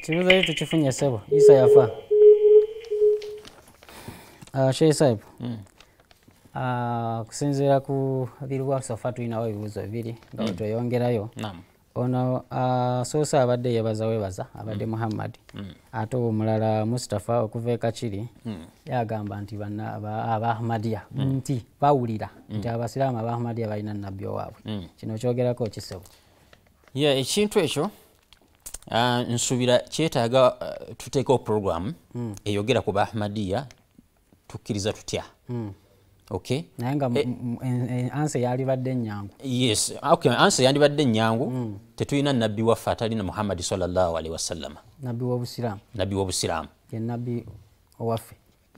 Tibuza hiyo tuchifunye sebo. Isa yafa. Ah uh, Sheikh Saib. Mm. Ah uh, kusinzira ku bilwa sofa tu inawe bibuzo bibiri nga mm. toyongera yo. Naam. Ono ah uh, so sa abadde yabaza webaza abadde mm. Muhammad. Mm. Ato mulala Mustafa okuveka chiri. Mm. Yagamba nti bana aba, aba Ahmadia mm. nti bawulira mm. nti abasiraamu aba Ahmadia bayina nabyo wabwe. Mm. Kino kyogerako kisebo. Yeah, ekintu ekyo Ah, nsuubira kyetaaga ah, tuteekeo program hmm. eyogera ku bahmadiya tukkiriza tutya okansa yandibadde enyangu tetulina nabbi waffe atalina muhammadi wasalamnabbi wobusiramu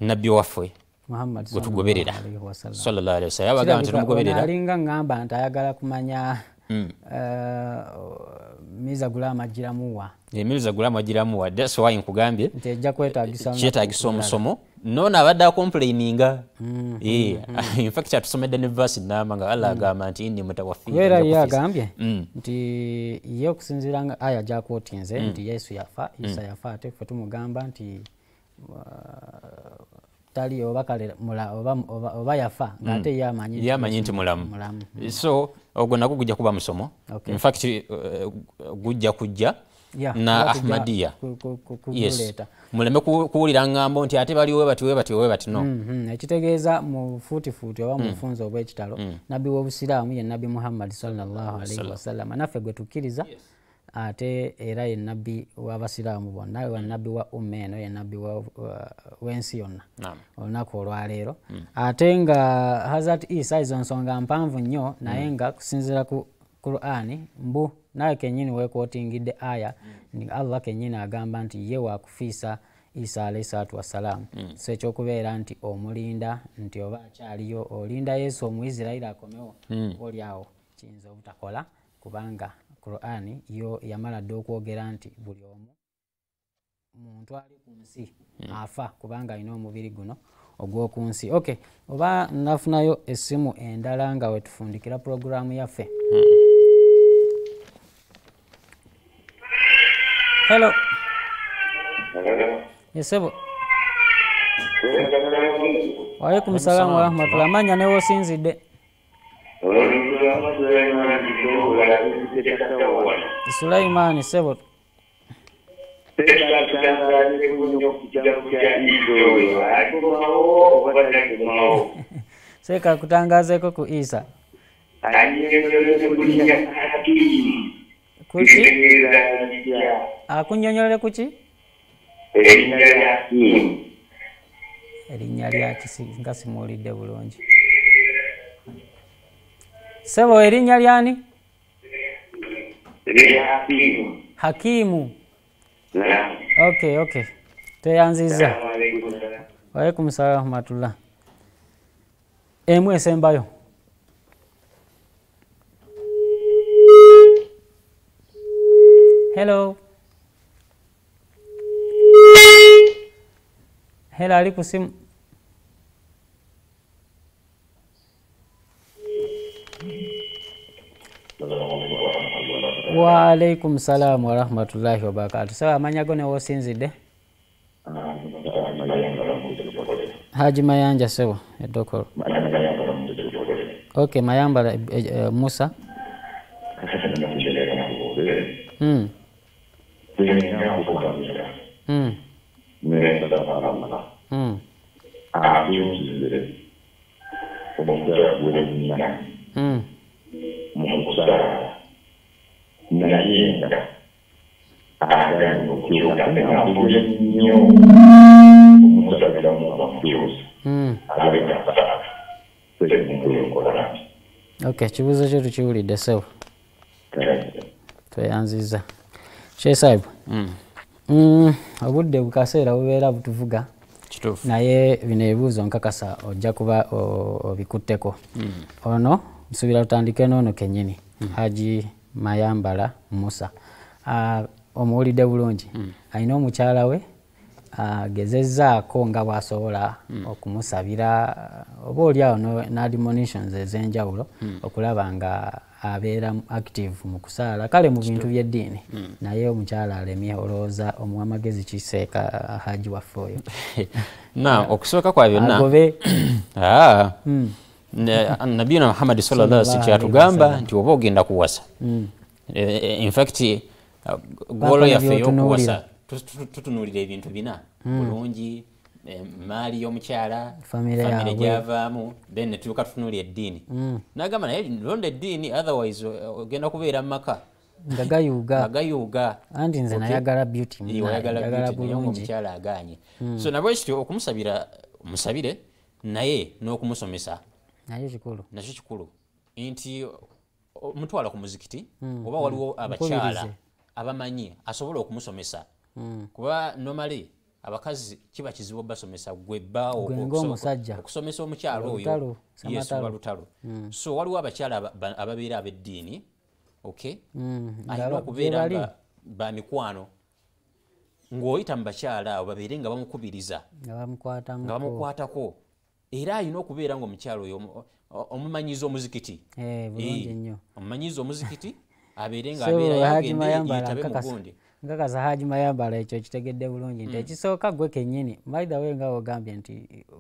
nabbi waffe gwetugobereraaalinga ngamba nti ayagala kumanya emmeeri zagula amagiramuwa dasowayi nkugambye kyetagisa eh, omusomo noono abadde akomplaininga mm-hmm. mm-hmm. infact atusomedde ne vasi nama nga allah mm. agamba nti ni mutawafiera ye agambye mm. nti ye okusinzira aya gyakwotinze mm. nti yesu yafa isa yafa ate fe tumugamba nti tali oba kale oba yafa ngaate yamanyi nti mulamu so ogwo nagwo gujja kuba musomo okay. infact uh, eh, gujja kujja yeah, na ahmadiya yes. muleme kuwulira ngambo nti ate baliwo webati webati webati no mm-hmm. ekitegeeza mm -hmm. mufutifuti oba mufunza mm. obwekitalo mm. nabbi wobusiraamu ye nabbi muhammad sallaalaihi wasallama naffe gwe tukkiriza yes ate era ye nabbi w'abasiraamu bonna wa hmm. nabbi wa umma eno ye nabbi w'ensi yonna olunaku olwaleero hmm. ate nga hazard isa ezo nsonga mpanvu nnyo naye hmm. nga kusinziira ku qurani mbu naawe kenyini weekwotingidde aya ni allah kenyini agamba nti ye wakufiisa isa alahi salatu wassalaamu so ekyokubeera nti omulinda nti oba akyaliyo olinda yesu omuisirairi akomewo olyawo kiyinza obutakola kubanga quran yo yamala dda okwogera nti buli omu muntu ali ku nsi hmm. afa kubanga alina omubiri guno ogwoku nsi okay oba nafunayo essimu endala nga wetufundikira puroguramu yaffe hmm. hello esebo waleikum salaamu warahmatulla amanya newe osinzidde sulaimaani sebo seka kutangazeko ku isa akunyonyolere kuki erinnya lya kisi nga simuwulidde bulungi sebo erinnya lyani hakimu ok ok tweyanziza waleikum salam warahmatullah emu esembayo helo helo ali kusimu wa alaikum salaamu warahmatullahi wabarakatu sawa amanyago newosinzidde haji mayanja sewa edokolo ok mayambala eh, eh, musa mm. mm. mm. mm. ngayenga agala okwewala ennaku ennyo omusabira mu abakuyoza Okay, kibuuzo kyo tukiwulidde sewo tweyanziza kyesaibu mm. mm, obudde bukaseera bubeera butuvuga naye bino ebibuuzo nkakasa ojja kuba obikutteko mm. ono nsuubira tutandike noono kennyini haji mayambala musa omuwulidde bulungi hmm. alina omukyala we agezezaako nga bwasobola hmm. okumusabira oba oliawo nadimonitions ezenjawulo hmm. okulaba nga abeera active mu kusaala kale mu bintu byeddiini naye omukyala alemye olowooza omuwa amagezi kiseeka haji waffe oyo na okusooka kwa byonna nabina muhamad salalasi kyatugamba nti oba ogenda kuwasa mm. e, e, infact uh, golo yaffe eyokuwasa tutunulira ebintu bina mm. bulungi e, maali yomukyala famire gyavaamu then netuuka tutunulira eddiini mm. nagamba naye londa eddiini otherwise uh, ogenda kubeera mumaka gayugaayagalaomukyala aganye so nabwekityo okumusabira musabire naye n'okumusomesa nakyo kikulu nakyo kikulu nti mutwala ku muzikiti mm, oba waliwo mm, abakyala abamanyi asobola okumusomesa mm. kuba nomale abakazi kiba kizibu obasomesa gwebaookusomesa omukyala oyoyesbalutalo mm. so waliwo abakyala ababeera abeddiini okay mm. alina okubeera nga bamikwano ngaoyita mu bakyala abo babeere nga bamukubiriza nga bamukwatako ngabamukwatako era ayina okubeera nga omukyalo oyo omumanyiza omuzikiti eh, eh, omumanyiza omuzikiti abeerenaaaaakakasa haji mayambala ekyo kitegedde bulungi nti mm. ekisooka gwe kenyini mithaway ngawe ogambye nti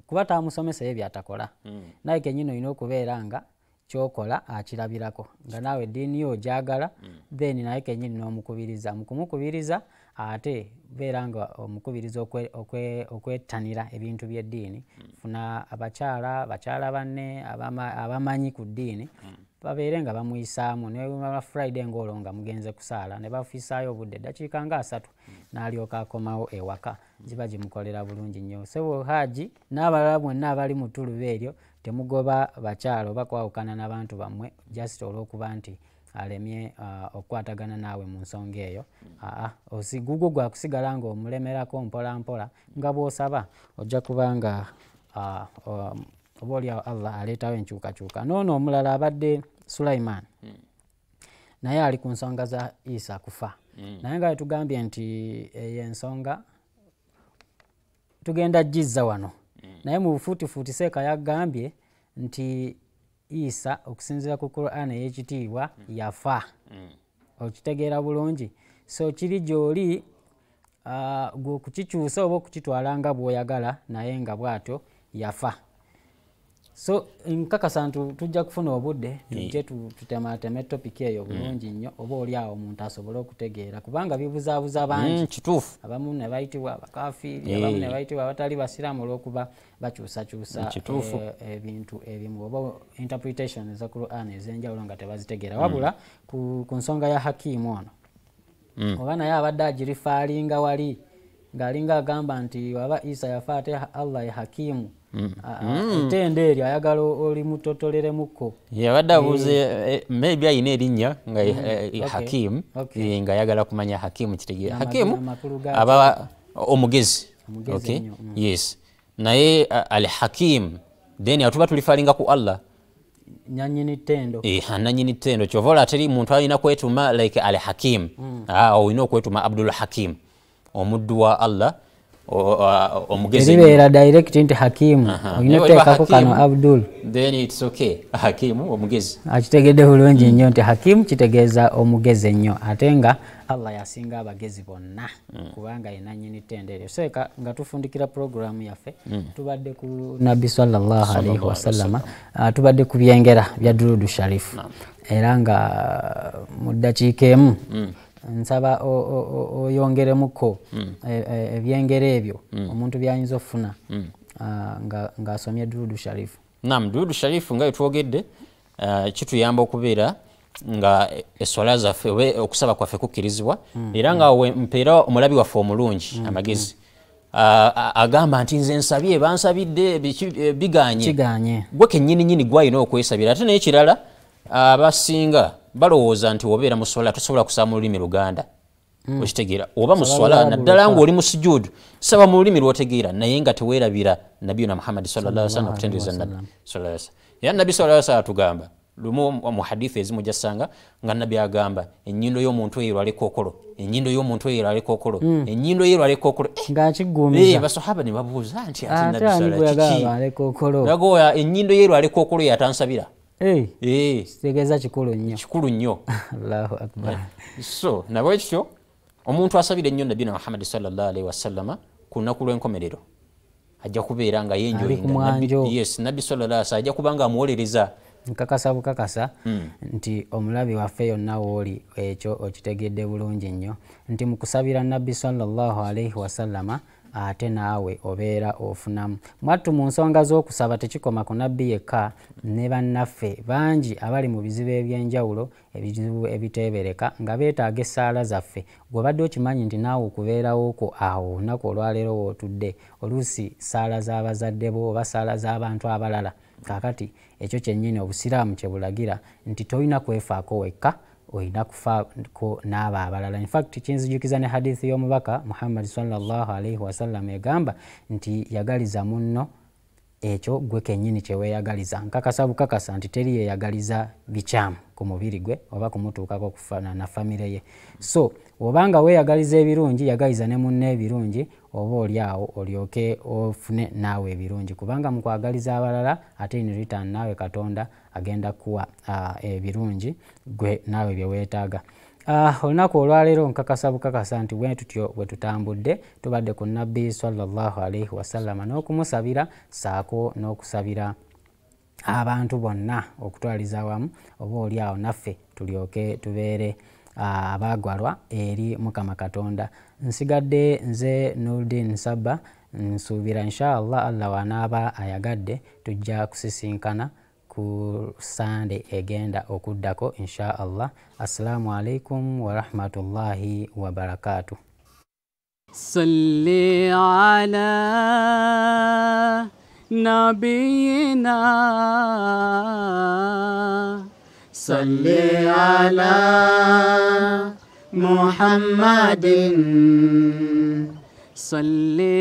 kuba tamusomeseyo byatakola mm. naye kenyini olina okubeera nga kyokola akirabirako nga naawe ediini yo ogyagala mm. then naye kenyini n'omukubiriza mukumukubiriza ate beera nga omukubiriza okwettanira ebintu byeddiini funa abakyala bakyala banne abamanyi ku ddiini hmm. babeere nga bamuyisaamu nebaa friday ngaolwo nga mugenze kusaala ne bafiisaayo obudde eddakiika nga asatu hmm. n'alyoka akomawo ewaka giba gimukolera bulungi nnyo sebo haaji n'abalala bwenna abali mu tuluba eryo temugoba bakyala oba kwawukana n'abantu bammwe just olw'okuba nti alemye uh, okukwatagana naawe mu nsonga eyo aa ah, ah, osigugu gwa kusigala nga omulemerako mpolampola nga bwosaba ojja kuba nga uh, um, obaoliawo allah aleetawo enkyukakyuka noono omulala abadde sulaiman mm. naye ali ku nsonga za isa kufa mm. naye nga wetugambye nti eyoensonga eh, tugenda jiza wano mm. naye mu bufuutifuuti seeka yagambye nti isa okusinzira ku quran eyekitiibwa hmm. yafa hmm. okitegeera bulungi so kiri gyoli gwe okukikyusa oba okukitwala nga bwoyagala naye nga bwatyo yafa so nkakasantu tujja kufuna obudde tujje tutemateme topiki eyo bulungi nnyo oba oliawo omuntu asobole okutegeera kubanga bibuzaabuza mm, bangi abamu ne bayitibwa abakafiri abamu ne bayitibwa abatali basiramu olwokuba bakyusakyusa mm, eh, ebintu ebimu oba interpretation za quran ezenjawulo nga tebazitegeera wabula mm. ku nsonga ya hakiimu ono oba naye abadde agirifaalinga wali ngaalinga agamba nti aba isa yafa ate allah e hakiimu ntende mm-hmm. eri ayagala olimutotoleremuko yabadde eh, abuuze eh, maybe ayina erinnya nga eh, mm-hmm. hakimu nga ayagala kumanya hakimu kitegeera hakimu aba omugezi mm. yes naye alhakimu then atuba tulifalinga ku allah nanyini tendo kyova olateri muntu alina kwetuma like alhakimu mm. ah, oyina okwetuma abdulhakimu omuddu wa allah omugeziribeera direct nti hakimu olina okuteekako kano abdul akitegedde bulungi nnyo nti hakimu kitegeeza omugezi ennyo ate nga allah yasinga abagezi bonna hmm. kubanga yina nyini ttendeeryo seeka nga tufundikira puroguramu yaffe hmm. tubadde ku nabbi salllahalaihi wasalama ah, tubadde ku byengera bya durudu sharifu era nga ah, mu ddakiika emu hmm. nsaba oyongeremuko mm. e, e, ebyengero ebyo mm. omuntu byayinza okufuna mm. ngaasomye duudu sharifu nam duudu sharifu nga wetwogedde kituyamba okubeera nga eswala zaffe oba okusaba kwaffe kukkirizibwa era nga mpeera omulabi waffe omulungi amagezi agamba nti nze nsabye bansabidde e, biganye gwe kennyininyini gwalina okwesabira ate naye kirala abasinga balowooza nti wobeera muswala tosobola kusaba mu lulimi luganda hmm. okitegeera oba muswala naddala ngaoli musujuudu saba mu lulimi lwotegeera naye nga tewerabira nabiyuna muhammadi saaaaaaera nabi saaaaatugamba lumu muhadithi ezimu jasanga nga nabi agamba enyindo yomuntu eyo lwalekokolo enyindo yomuntu eyo lwalekokolo hmm. enyindo ye lwalekokolo eh, basahaba nibabuuza nti ati nabi saa kiki enyindo ye lwalekokolo yatansabira Eh. kitegeeza kikulu nnyo kikulu nnyo eh. so nabwekityo omuntu asabire ennyo nabi na muhammadi salllah alaihi wasallama ku lunaku lw'enkomerero ajja kubeera nga yenjoyes nabbi salalasa ajja kuba nga amuwolereza nkakasa bukakasa hmm. nti omulabi waffe yonna wooli ekyo okitegedde bulungi nnyo nti mukusabira nabbi salllah alaihi wasallama ate naawe obeera ofunamu mwattu mu nsonga z'okusaba tekikoma ku nabbi yekka ne bannaffe bangi abali mu bizibu ebyenjawulo ebizibu ebiteebereka nga beetaaga essaala zaffe gwebadde okimanyi nti naawe okubeerawo ko awo olunaku olwaleero wootudde oluusi saala z'abazadde bo oba saala z'abantu abalala kaakati ekyo kyennyini obusiraamu kye bulagira nti tolina kwefaako wekka olina kufaako naabo abalala infact kinzijukiza ne hadithi y'omubaka muhammadi salalaalaihi wasallam egamba nti yagaliza munno ekyo gwe kenyini kyeweyagaliza nkakasa bukakasa nti teri yeyagaliza bikyamu ku mubiri gwe oba kumutuukako na famire ye so obanga weyagaliza ebirungi yagaliza ne munne ebirungi oba oliawo olyoke ofune naawe ebirungi kubanga mukwagaliza abalala ate nitan naawe katonda agenda kuwa ebirungi gwe naawe byeweetaaga olunaku olwaleero nkakasa bukakasa nti wetutyo wetutambudde tubadde ku nabbi salalaii wasalama n'okumusabira saako n'okusabira abantu bonna okutwaliza awamu oba oli awo naffe tulyoke tubeere abaagalwa eri mukama katonda nsigadde nze nurdin sabba nsuubira inshaallah allah wanaaba ayagadde tujja kusisinkana ku sande egenda okuddako insha allah assalamu alaikum warahmatullahi wabarakatuh صل على نبينا صل على محمد صل